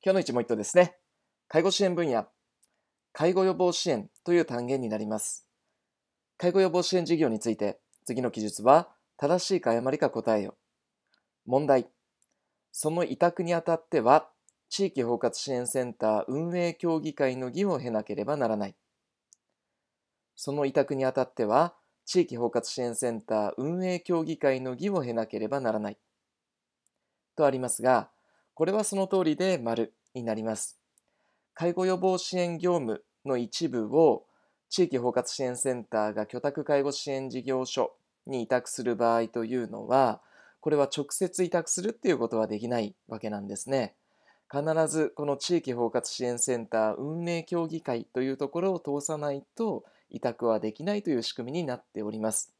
今日の一問一答ですね。介護支援分野、介護予防支援という単元になります。介護予防支援事業について、次の記述は正しいか誤りか答えよ。問題。その委託にあたっては、地域包括支援センター運営協議会の議を経なければならない。その委託にあたっては、地域包括支援センター運営協議会の議を経なければならない。とありますが、これはその通りで丸になります。介護予防支援業務の一部を地域包括支援センターが居宅介護支援事業所に委託する場合というのは、これは直接委託するっていうことはできないわけなんですね。必ずこの地域包括支援センター運営協議会というところを通さないと委託はできないという仕組みになっております。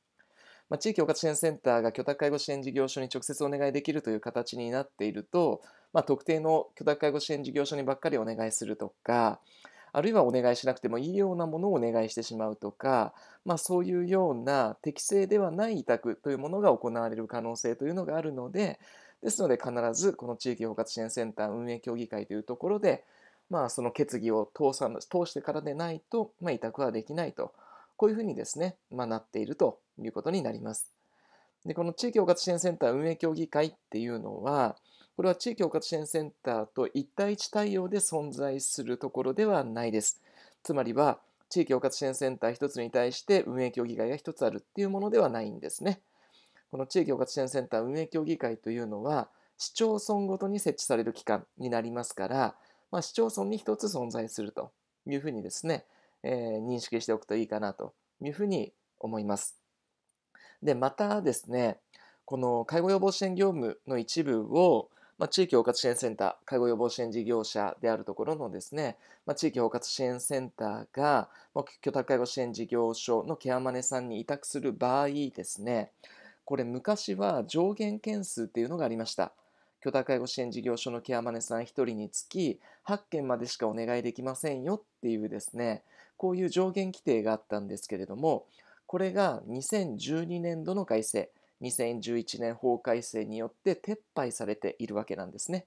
まあ、地域包括支援センターが居宅介護支援事業所に直接お願いできるという形になっていると、まあ、特定の居宅介護支援事業所にばっかりお願いするとかあるいはお願いしなくてもいいようなものをお願いしてしまうとか、まあ、そういうような適正ではない委託というものが行われる可能性というのがあるのでですので必ずこの地域包括支援センター運営協議会というところで、まあ、その決議を通さ通してからでないと、まあ、委託はできないと。こういうふうにですね、まあ、なっているということになります。でこの地域包括支援センター運営協議会っていうのはこれは地域包括支援センターと一対一対応で存在するところではないです。つまりは地域包括支援センター1つに対して運営協議会が1つあるっていうものではないんですね。この地域包括支援センター運営協議会というのは市町村ごとに設置される機関になりますから、まあ、市町村に1つ存在するというふうにですね、えー、認識しておくといいかなというふうに思います。で、またですね、この介護予防支援業務の一部を、まあ、地域包括支援センター、介護予防支援事業者であるところのですね、まあ、地域包括支援センターが、ま居宅介護支援事業所のケアマネさんに委託する場合ですね、これ昔は上限件数っていうのがありました。居宅介護支援事業所のケアマネさん1人につき8件までしかお願いできませんよっていうですね、こういう上限規定があったんですけれどもこれが2012年度の改正2011年法改正によって撤廃されているわけなんですね。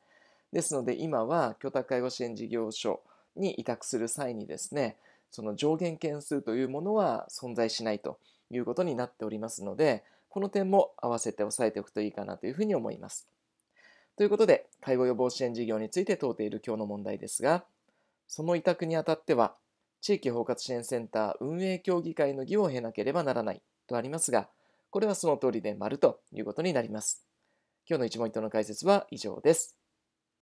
ですので今は居宅介護支援事業所に委託する際にですねその上限件数というものは存在しないということになっておりますのでこの点も合わせて押さえておくといいかなというふうに思います。ということで介護予防支援事業について問うている今日の問題ですがその委託にあたっては地域包括支援センター運営協議会の議を経なければならないとありますが、これはその通りで丸ということになります。今日の一問一答の解説は以上です。